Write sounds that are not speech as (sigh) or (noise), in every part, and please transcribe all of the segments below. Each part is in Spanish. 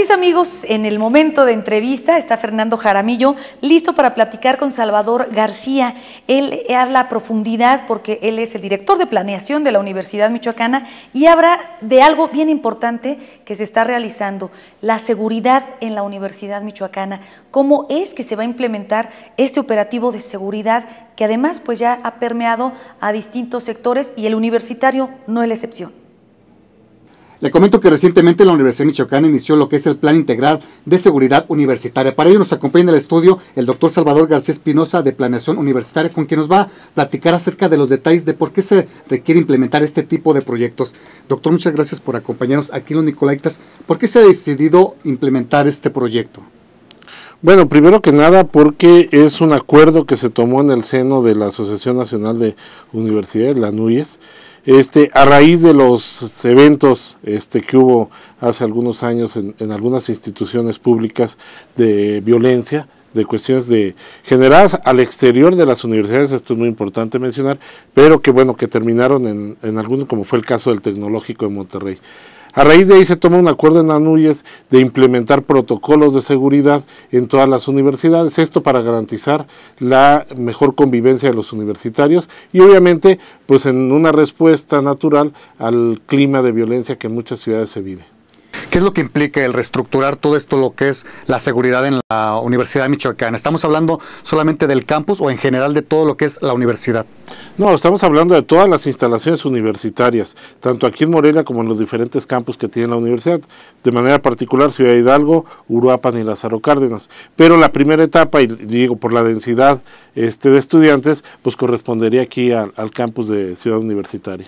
Mis amigos, en el momento de entrevista está Fernando Jaramillo listo para platicar con Salvador García. Él habla a profundidad porque él es el director de planeación de la Universidad Michoacana y habla de algo bien importante que se está realizando, la seguridad en la Universidad Michoacana. ¿Cómo es que se va a implementar este operativo de seguridad que además pues ya ha permeado a distintos sectores y el universitario no es la excepción? Le comento que recientemente la Universidad de Michoacán inició lo que es el Plan Integral de Seguridad Universitaria. Para ello nos acompaña en el estudio el doctor Salvador García Espinosa de Planeación Universitaria, con quien nos va a platicar acerca de los detalles de por qué se requiere implementar este tipo de proyectos. Doctor, muchas gracias por acompañarnos aquí en los Nicolaitas. ¿Por qué se ha decidido implementar este proyecto? Bueno, primero que nada porque es un acuerdo que se tomó en el seno de la Asociación Nacional de Universidades, la NUYES, este, a raíz de los eventos este, que hubo hace algunos años en, algunas instituciones públicas de violencia, de cuestiones de generadas al exterior de las universidades, esto es muy importante mencionar, pero que bueno, que terminaron en, en algunos, como fue el caso del Tecnológico de Monterrey. A raíz de ahí se toma un acuerdo en ANUYES de implementar protocolos de seguridad en todas las universidades, esto para garantizar la mejor convivencia de los universitarios y obviamente pues en una respuesta natural al clima de violencia que en muchas ciudades se vive. ¿Qué es lo que implica el reestructurar todo esto, lo que es la seguridad en la Universidad de Michoacán? ¿Estamos hablando solamente del campus o en general de todo lo que es la universidad? No, estamos hablando de todas las instalaciones universitarias, tanto aquí en Morelia como en los diferentes campus que tiene la universidad, de manera particular Ciudad Hidalgo, Uruapan y Lázaro Cárdenas. Pero la primera etapa, y digo por la densidad este, de estudiantes, pues correspondería aquí al campus de Ciudad Universitaria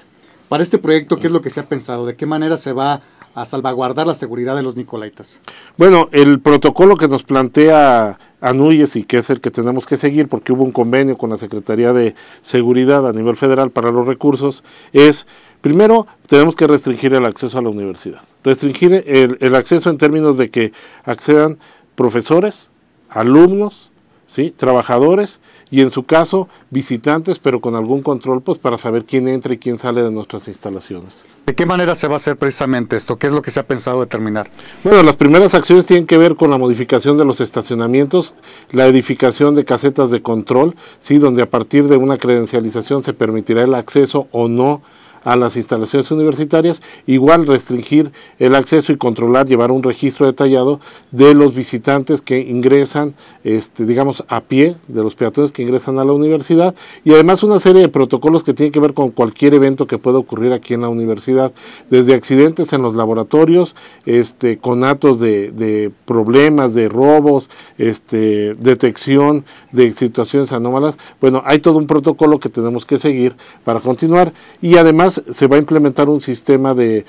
para este proyecto, ¿qué es lo que se ha pensado? ¿De qué manera se va a salvaguardar la seguridad de los nicolaitas? Bueno, el protocolo que nos plantea Anuyes y que es el que tenemos que seguir porque hubo un convenio con la Secretaría de Seguridad a nivel federal para los recursos es, primero, tenemos que restringir el acceso a la universidad. Restringir el, el acceso en términos de que accedan profesores, alumnos, ¿sí? trabajadores y en su caso visitantes, pero con algún control pues, para saber quién entra y quién sale de nuestras instalaciones. ¿De qué manera se va a hacer precisamente esto? ¿Qué es lo que se ha pensado determinar? Bueno, las primeras acciones tienen que ver con la modificación de los estacionamientos, la edificación de casetas de control, ¿sí? donde a partir de una credencialización se permitirá el acceso o no a las instalaciones universitarias, igual restringir el acceso y controlar, llevar un registro detallado de los visitantes que ingresan, este, digamos, a pie, de los peatones que ingresan a la universidad, y además una serie de protocolos que tienen que ver con cualquier evento que pueda ocurrir aquí en la universidad, desde accidentes en los laboratorios, este, con atos de, de problemas, de robos, este, detección de situaciones anómalas. Bueno, hay todo un protocolo que tenemos que seguir para continuar y además se va a implementar un sistema de,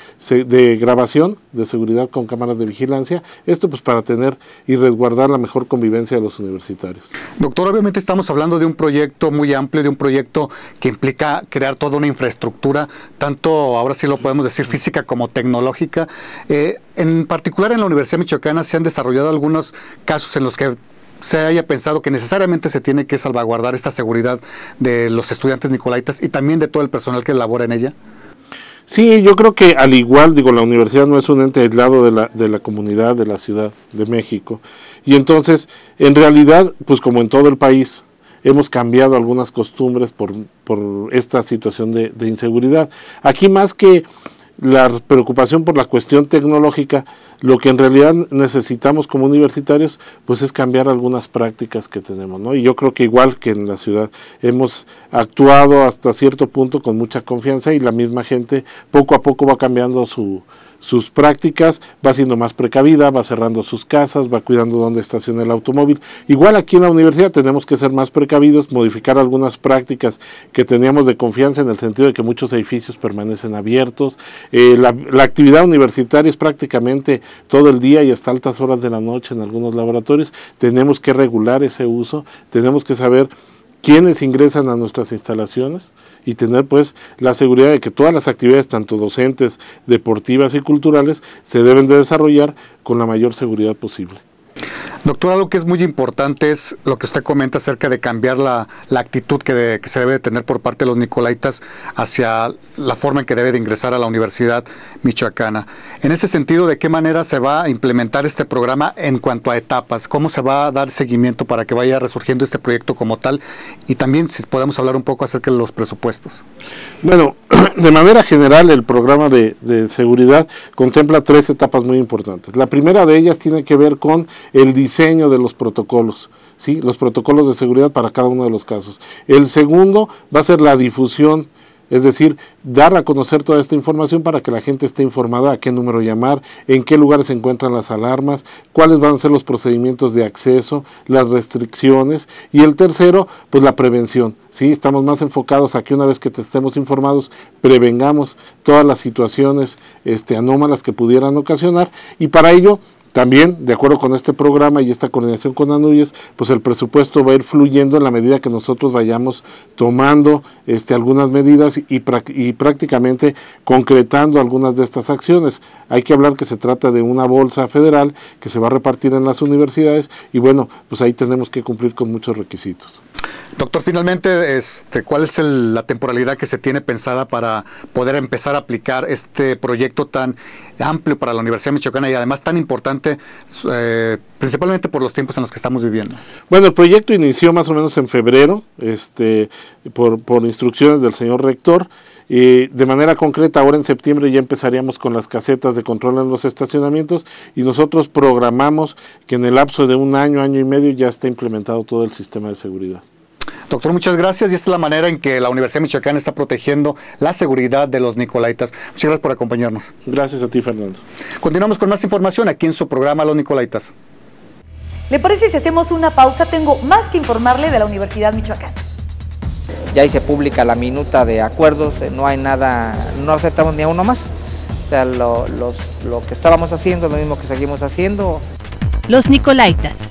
grabación de seguridad con cámaras de vigilancia. Esto pues para tener y resguardar la mejor convivencia de los universitarios. Doctor, obviamente estamos hablando de un proyecto muy amplio, de un proyecto que implica crear toda una infraestructura, tanto ahora sí lo podemos decir física como tecnológica. Eh, en particular en la Universidad Michoacana se han desarrollado algunos casos en los que se haya pensado que necesariamente se tiene que salvaguardar esta seguridad de los estudiantes nicolaitas y también de todo el personal que labora en ella? Sí, yo creo que al igual, digo, la universidad no es un ente aislado de la, de la comunidad, de la Ciudad de México. Y entonces, en realidad, pues como en todo el país, hemos cambiado algunas costumbres por, esta situación de, de inseguridad. Aquí más que la preocupación por la cuestión tecnológica, lo que en realidad necesitamos como universitarios, pues es cambiar algunas prácticas que tenemos, ¿no? Y yo creo que igual que en la ciudad, hemos actuado hasta cierto punto con mucha confianza y la misma gente poco a poco va cambiando su, sus prácticas, va siendo más precavida, va cerrando sus casas, va cuidando dónde estaciona el automóvil. Igual aquí en la universidad tenemos que ser más precavidos, modificar algunas prácticas que teníamos de confianza en el sentido de que muchos edificios permanecen abiertos. Eh, la actividad universitaria es prácticamente todo el día y hasta altas horas de la noche en algunos laboratorios. Tenemos que regular ese uso, tenemos que saber quienes ingresan a nuestras instalaciones y tener pues la seguridad de que todas las actividades, tanto docentes, deportivas y culturales, se deben de desarrollar con la mayor seguridad posible. Doctora, algo que es muy importante es lo que usted comenta acerca de cambiar la, actitud que, que, se debe tener por parte de los nicolaitas hacia la forma en que debe de ingresar a la Universidad Michoacana. En ese sentido, ¿de qué manera se va a implementar este programa en cuanto a etapas? ¿Cómo se va a dar seguimiento para que vaya resurgiendo este proyecto como tal? Y también si podemos hablar un poco acerca de los presupuestos. Bueno, (clears throat) de manera general, el programa de, de seguridad contempla tres etapas muy importantes. La primera de ellas tiene que ver con el diseño diseño de los protocolos, ¿sí? los protocolos de seguridad para cada uno de los casos. El segundo va a ser la difusión, es decir, dar a conocer toda esta información para que la gente esté informada a qué número llamar, en qué lugares se encuentran las alarmas, cuáles van a ser los procedimientos de acceso, las restricciones. Y el tercero, pues la prevención. ¿sí? Estamos más enfocados a que una vez que estemos informados, prevengamos todas las situaciones este, anómalas que pudieran ocasionar. Y para ello, también, de acuerdo con este programa y esta coordinación con ANUYES, pues el presupuesto va a ir fluyendo en la medida que nosotros vayamos tomando este, algunas medidas y, prácticamente concretando algunas de estas acciones. Hay que hablar que se trata de una bolsa federal que se va a repartir en las universidades y bueno, pues ahí tenemos que cumplir con muchos requisitos. Doctor, finalmente, este, ¿cuál es la temporalidad que se tiene pensada para poder empezar a aplicar este proyecto tan amplio para la Universidad Michoacana y además tan importante, eh, principalmente por los tiempos en los que estamos viviendo. Bueno, el proyecto inició más o menos en febrero, este, por, instrucciones del señor rector. y de manera concreta, ahora en septiembre ya empezaríamos con las casetas de control en los estacionamientos y nosotros programamos que en el lapso de un año, año y medio ya esté implementado todo el sistema de seguridad. Doctor, muchas gracias y esta es la manera en que la Universidad de Michoacán está protegiendo la seguridad de los Nicolaitas. Muchas gracias por acompañarnos. Gracias a ti, Fernando. Continuamos con más información aquí en su programa Los Nicolaitas. ¿Le parece si hacemos una pausa? Tengo más que informarle de la Universidad Michoacán. Ya ahí se publica la minuta de acuerdos, eh, no hay nada, no aceptamos ni a uno más. O sea, lo, lo que estábamos haciendo, lo mismo que seguimos haciendo. Los Nicolaitas,